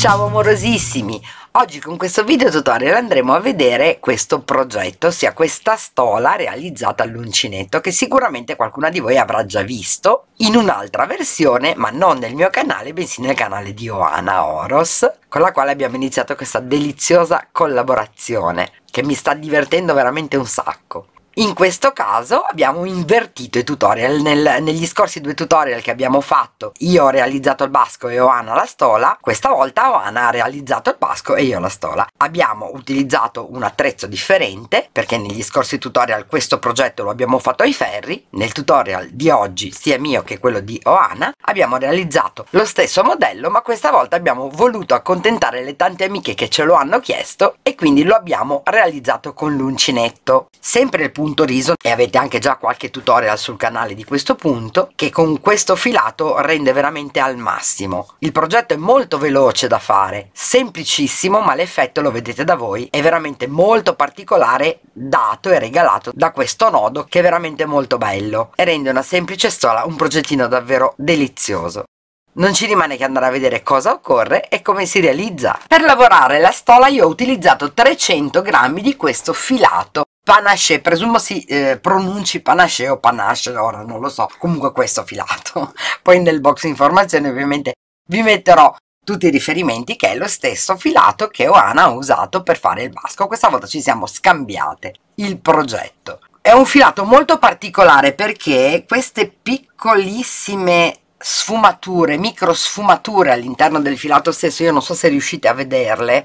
Ciao amorosissimi! Oggi con questo video tutorial andremo a vedere questo progetto, ossia questa stola realizzata all'uncinetto che sicuramente qualcuna di voi avrà già visto in un'altra versione, ma non nel mio canale, bensì nel canale di Oana Oros, con la quale abbiamo iniziato questa deliziosa collaborazione che mi sta divertendo veramente un sacco in questo caso abbiamo invertito i tutorial Nel, negli scorsi due tutorial che abbiamo fatto io ho realizzato il basco e Oana la stola questa volta Oana ha realizzato il basco e io la stola abbiamo utilizzato un attrezzo differente perché negli scorsi tutorial questo progetto lo abbiamo fatto ai ferri nel tutorial di oggi sia mio che quello di Oana abbiamo realizzato lo stesso modello ma questa volta abbiamo voluto accontentare le tante amiche che ce lo hanno chiesto e quindi lo abbiamo realizzato con l'uncinetto sempre il punto punto riso e avete anche già qualche tutorial sul canale di questo punto che con questo filato rende veramente al massimo il progetto è molto veloce da fare semplicissimo ma l'effetto lo vedete da voi è veramente molto particolare dato e regalato da questo nodo che è veramente molto bello e rende una semplice stola un progettino davvero delizioso non ci rimane che andare a vedere cosa occorre e come si realizza. Per lavorare la stola io ho utilizzato 300 grammi di questo filato panache, presumo si eh, pronunci panache o panache, ora non lo so, comunque questo filato. Poi nel box informazioni ovviamente vi metterò tutti i riferimenti che è lo stesso filato che Oana ha usato per fare il basco. Questa volta ci siamo scambiate il progetto. È un filato molto particolare perché queste piccolissime sfumature, micro sfumature all'interno del filato stesso, io non so se riuscite a vederle,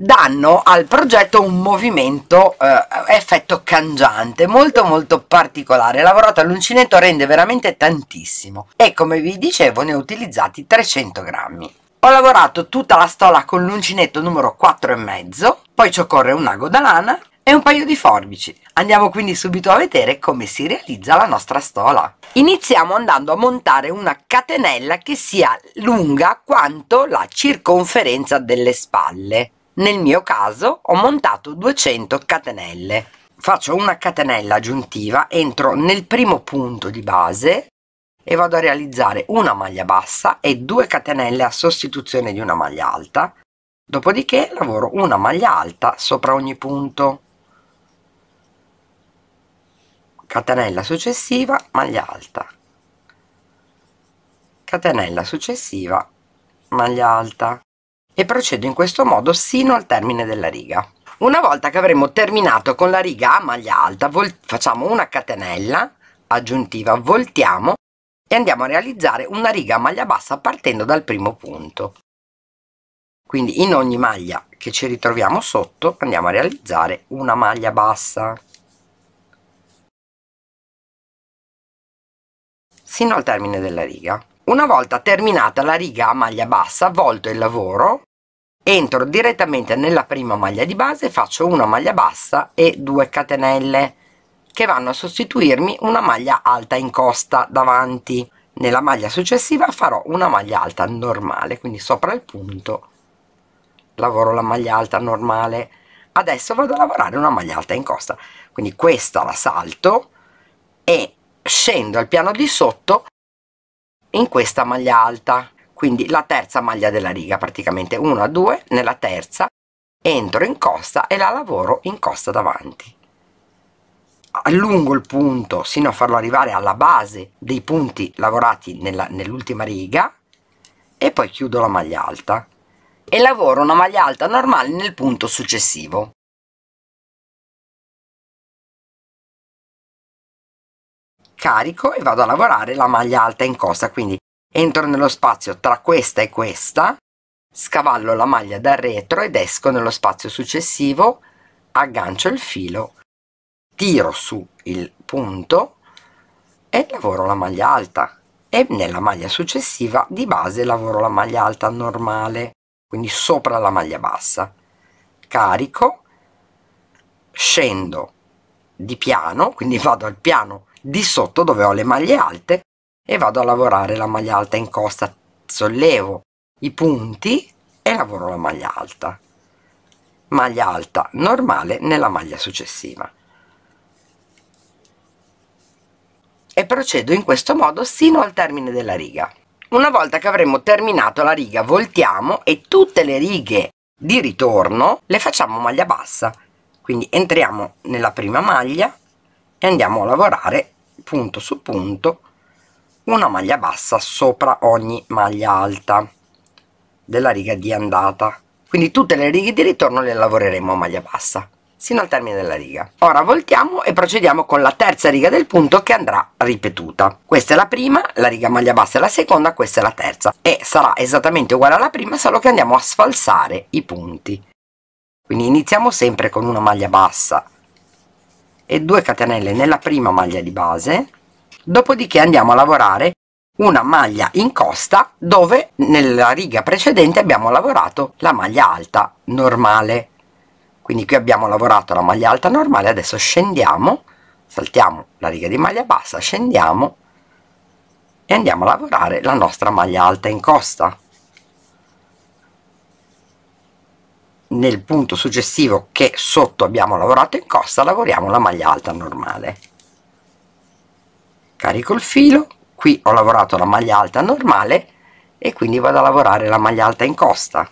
danno al progetto un movimento eh, effetto cangiante molto molto particolare lavorato all'uncinetto rende veramente tantissimo e come vi dicevo ne ho utilizzati 300 grammi ho lavorato tutta la stola con l'uncinetto numero e mezzo poi ci occorre un ago da lana e un paio di forbici. Andiamo quindi subito a vedere come si realizza la nostra stola. Iniziamo andando a montare una catenella che sia lunga quanto la circonferenza delle spalle nel mio caso ho montato 200 catenelle faccio una catenella aggiuntiva entro nel primo punto di base e vado a realizzare una maglia bassa e due catenelle a sostituzione di una maglia alta dopodiché lavoro una maglia alta sopra ogni punto catenella successiva maglia alta catenella successiva maglia alta e procedo in questo modo sino al termine della riga una volta che avremo terminato con la riga a maglia alta facciamo una catenella aggiuntiva voltiamo e andiamo a realizzare una riga a maglia bassa partendo dal primo punto quindi in ogni maglia che ci ritroviamo sotto andiamo a realizzare una maglia bassa sino al termine della riga una volta terminata la riga a maglia bassa volto il lavoro entro direttamente nella prima maglia di base faccio una maglia bassa e 2 catenelle che vanno a sostituirmi una maglia alta in costa davanti nella maglia successiva farò una maglia alta normale quindi sopra il punto lavoro la maglia alta normale adesso vado a lavorare una maglia alta in costa quindi questa la salto e scendo al piano di sotto in questa maglia alta quindi la terza maglia della riga praticamente una due nella terza entro in costa e la lavoro in costa davanti allungo il punto sino a farlo arrivare alla base dei punti lavorati nell'ultima nell riga e poi chiudo la maglia alta e lavoro una maglia alta normale nel punto successivo carico e vado a lavorare la maglia alta in costa quindi Entro nello spazio tra questa e questa, scavallo la maglia dal retro ed esco nello spazio successivo, aggancio il filo, tiro su il punto e lavoro la maglia alta e nella maglia successiva di base lavoro la maglia alta normale, quindi sopra la maglia bassa. Carico, scendo di piano, quindi vado al piano di sotto dove ho le maglie alte e vado a lavorare la maglia alta in costa sollevo i punti e lavoro la maglia alta maglia alta normale nella maglia successiva e procedo in questo modo sino al termine della riga una volta che avremo terminato la riga voltiamo e tutte le righe di ritorno le facciamo maglia bassa quindi entriamo nella prima maglia e andiamo a lavorare punto su punto una maglia bassa sopra ogni maglia alta della riga di andata quindi tutte le righe di ritorno le lavoreremo a maglia bassa sino al termine della riga ora voltiamo e procediamo con la terza riga del punto che andrà ripetuta questa è la prima la riga maglia bassa è la seconda questa è la terza e sarà esattamente uguale alla prima solo che andiamo a sfalsare i punti quindi iniziamo sempre con una maglia bassa e 2 catenelle nella prima maglia di base dopodiché andiamo a lavorare una maglia in costa dove nella riga precedente abbiamo lavorato la maglia alta normale quindi qui abbiamo lavorato la maglia alta normale adesso scendiamo saltiamo la riga di maglia bassa scendiamo e andiamo a lavorare la nostra maglia alta in costa nel punto successivo che sotto abbiamo lavorato in costa lavoriamo la maglia alta normale carico il filo qui ho lavorato la maglia alta normale e quindi vado a lavorare la maglia alta in costa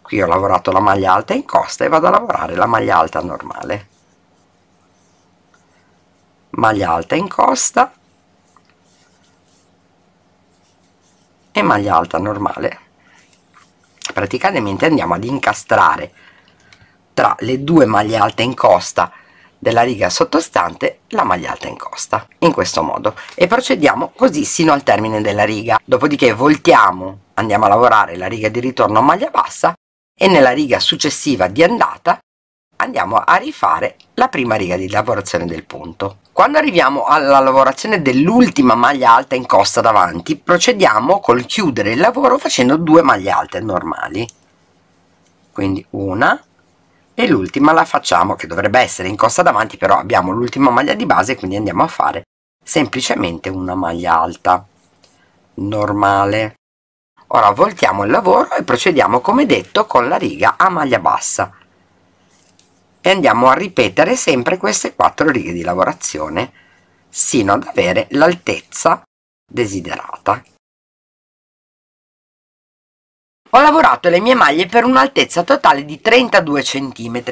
qui ho lavorato la maglia alta in costa e vado a lavorare la maglia alta normale maglia alta in costa e maglia alta normale praticamente andiamo ad incastrare tra le due maglie alte in costa della riga sottostante la maglia alta in costa in questo modo e procediamo così sino al termine della riga dopodiché voltiamo andiamo a lavorare la riga di ritorno a maglia bassa e nella riga successiva di andata andiamo a rifare la prima riga di lavorazione del punto. Quando arriviamo alla lavorazione dell'ultima maglia alta in costa davanti, procediamo col chiudere il lavoro facendo due maglie alte normali. Quindi una e l'ultima la facciamo che dovrebbe essere in costa davanti però abbiamo l'ultima maglia di base quindi andiamo a fare semplicemente una maglia alta normale ora voltiamo il lavoro e procediamo come detto con la riga a maglia bassa e andiamo a ripetere sempre queste quattro righe di lavorazione sino ad avere l'altezza desiderata ho lavorato le mie maglie per un'altezza totale di 32 cm,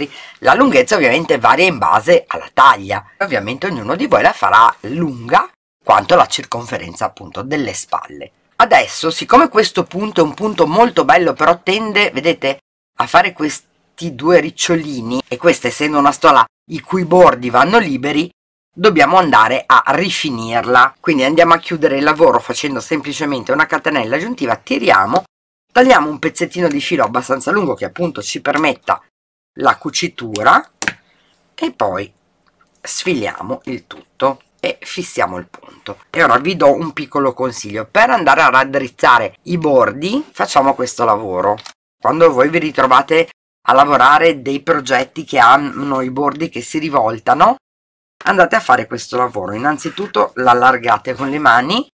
la lunghezza ovviamente varia in base alla taglia, ovviamente ognuno di voi la farà lunga quanto la circonferenza appunto delle spalle. Adesso, siccome questo punto è un punto molto bello, però tende, vedete, a fare questi due ricciolini, e questa essendo una stola i cui bordi vanno liberi, dobbiamo andare a rifinirla. Quindi andiamo a chiudere il lavoro facendo semplicemente una catenella aggiuntiva, tiriamo tagliamo un pezzettino di filo abbastanza lungo che appunto ci permetta la cucitura e poi sfiliamo il tutto e fissiamo il punto e ora vi do un piccolo consiglio per andare a raddrizzare i bordi facciamo questo lavoro quando voi vi ritrovate a lavorare dei progetti che hanno i bordi che si rivoltano andate a fare questo lavoro innanzitutto l'allargate con le mani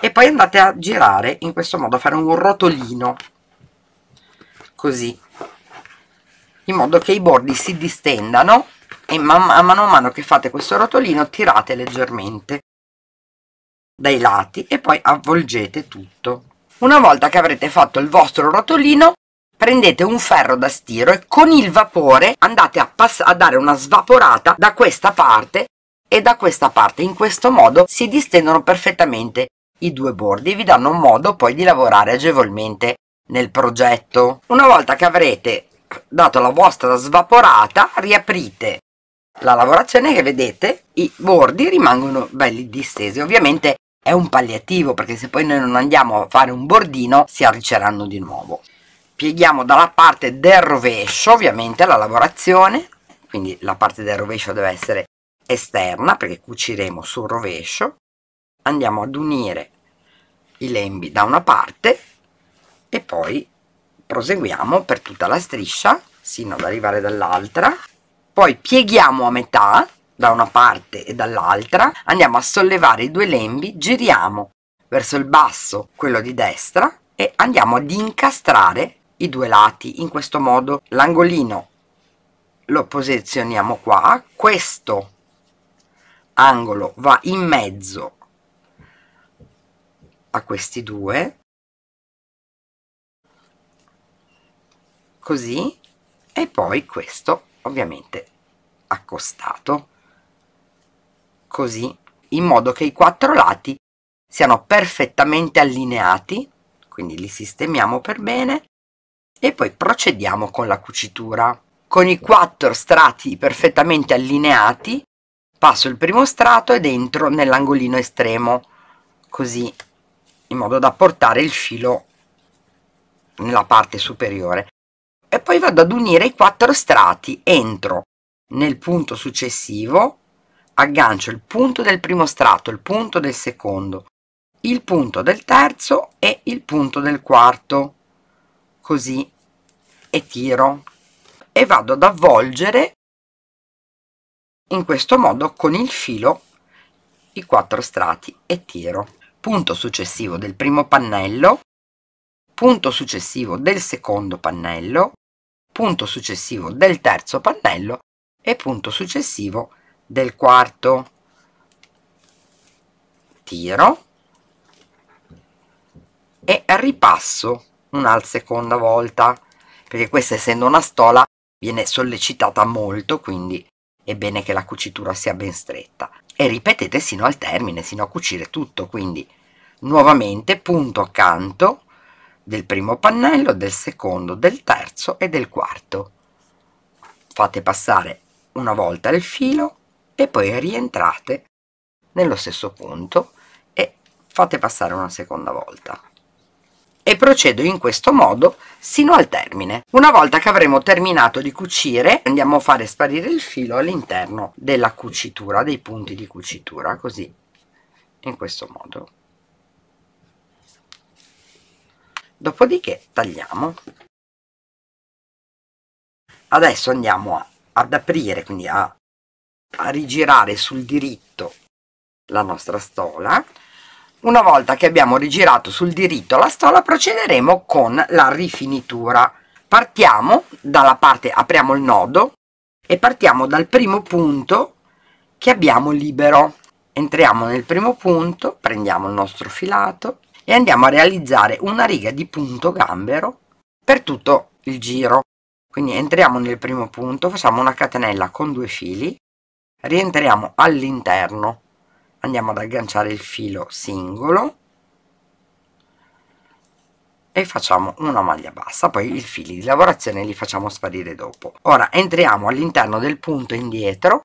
e poi andate a girare in questo modo a fare un rotolino così in modo che i bordi si distendano e man a mano a mano che fate questo rotolino tirate leggermente dai lati e poi avvolgete tutto una volta che avrete fatto il vostro rotolino prendete un ferro da stiro e con il vapore andate a, a dare una svaporata da questa parte e da questa parte in questo modo si distendono perfettamente i due bordi vi danno modo poi di lavorare agevolmente nel progetto. Una volta che avrete dato la vostra svaporata, riaprite la lavorazione che vedete i bordi rimangono belli distesi. Ovviamente è un palliativo perché se poi noi non andiamo a fare un bordino si arricceranno di nuovo. Pieghiamo dalla parte del rovescio ovviamente la lavorazione, quindi la parte del rovescio deve essere esterna perché cuciremo sul rovescio. Andiamo ad unire i lembi da una parte e poi proseguiamo per tutta la striscia sino ad arrivare dall'altra poi pieghiamo a metà da una parte e dall'altra andiamo a sollevare i due lembi giriamo verso il basso quello di destra e andiamo ad incastrare i due lati in questo modo l'angolino lo posizioniamo qua questo angolo va in mezzo a questi due così e poi questo ovviamente accostato così in modo che i quattro lati siano perfettamente allineati quindi li sistemiamo per bene e poi procediamo con la cucitura con i quattro strati perfettamente allineati passo il primo strato ed entro nell'angolino estremo così in modo da portare il filo nella parte superiore e poi vado ad unire i quattro strati entro nel punto successivo aggancio il punto del primo strato il punto del secondo il punto del terzo e il punto del quarto così e tiro e vado ad avvolgere in questo modo con il filo i quattro strati e tiro punto successivo del primo pannello, punto successivo del secondo pannello, punto successivo del terzo pannello e punto successivo del quarto. Tiro e ripasso una seconda volta perché questa essendo una stola viene sollecitata molto quindi è bene che la cucitura sia ben stretta e ripetete sino al termine, sino a cucire tutto, quindi nuovamente punto accanto del primo pannello, del secondo, del terzo e del quarto. Fate passare una volta il filo e poi rientrate nello stesso punto e fate passare una seconda volta e procedo in questo modo sino al termine. Una volta che avremo terminato di cucire andiamo a fare sparire il filo all'interno della cucitura, dei punti di cucitura, così in questo modo. Dopodiché tagliamo. Adesso andiamo a, ad aprire, quindi a, a rigirare sul diritto la nostra stola una volta che abbiamo rigirato sul diritto la stola procederemo con la rifinitura partiamo dalla parte apriamo il nodo e partiamo dal primo punto che abbiamo libero entriamo nel primo punto prendiamo il nostro filato e andiamo a realizzare una riga di punto gambero per tutto il giro quindi entriamo nel primo punto facciamo una catenella con due fili rientriamo all'interno andiamo ad agganciare il filo singolo e facciamo una maglia bassa poi i fili di lavorazione li facciamo sparire dopo ora entriamo all'interno del punto indietro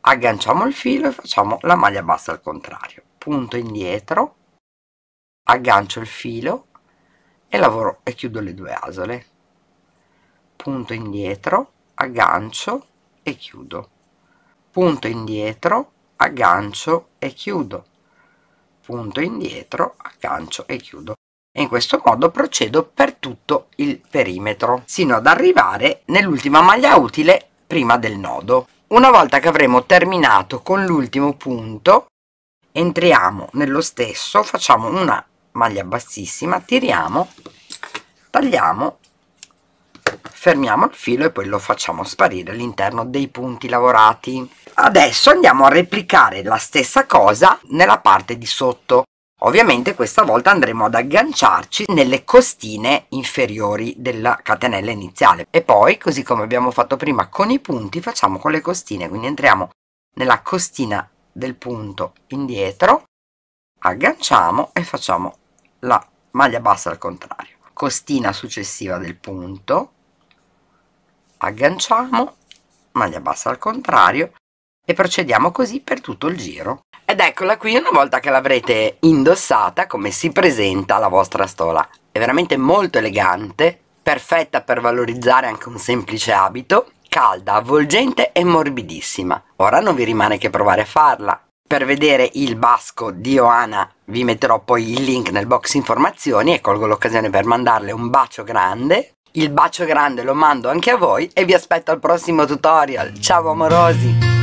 agganciamo il filo e facciamo la maglia bassa al contrario punto indietro aggancio il filo e lavoro e chiudo le due asole punto indietro aggancio e chiudo punto indietro aggancio e chiudo punto indietro aggancio e chiudo e in questo modo procedo per tutto il perimetro sino ad arrivare nell'ultima maglia utile prima del nodo una volta che avremo terminato con l'ultimo punto entriamo nello stesso facciamo una maglia bassissima tiriamo tagliamo fermiamo il filo e poi lo facciamo sparire all'interno dei punti lavorati Adesso andiamo a replicare la stessa cosa nella parte di sotto. Ovviamente questa volta andremo ad agganciarci nelle costine inferiori della catenella iniziale e poi così come abbiamo fatto prima con i punti facciamo con le costine, quindi entriamo nella costina del punto indietro, agganciamo e facciamo la maglia bassa al contrario, costina successiva del punto, agganciamo, maglia bassa al contrario e procediamo così per tutto il giro. Ed eccola qui una volta che l'avrete indossata come si presenta la vostra stola. È veramente molto elegante, perfetta per valorizzare anche un semplice abito, calda, avvolgente e morbidissima. Ora non vi rimane che provare a farla. Per vedere il basco di Oana vi metterò poi il link nel box informazioni e colgo l'occasione per mandarle un bacio grande. Il bacio grande lo mando anche a voi e vi aspetto al prossimo tutorial. Ciao amorosi!